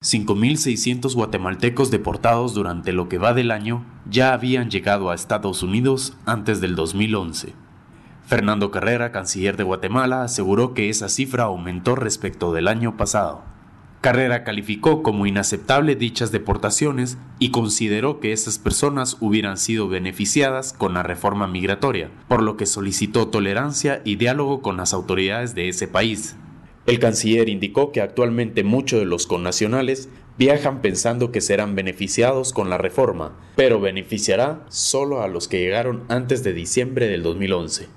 5.600 guatemaltecos deportados durante lo que va del año ya habían llegado a Estados Unidos antes del 2011. Fernando Carrera, canciller de Guatemala, aseguró que esa cifra aumentó respecto del año pasado. Carrera calificó como inaceptable dichas deportaciones y consideró que esas personas hubieran sido beneficiadas con la reforma migratoria, por lo que solicitó tolerancia y diálogo con las autoridades de ese país. El canciller indicó que actualmente muchos de los connacionales viajan pensando que serán beneficiados con la reforma, pero beneficiará solo a los que llegaron antes de diciembre del 2011.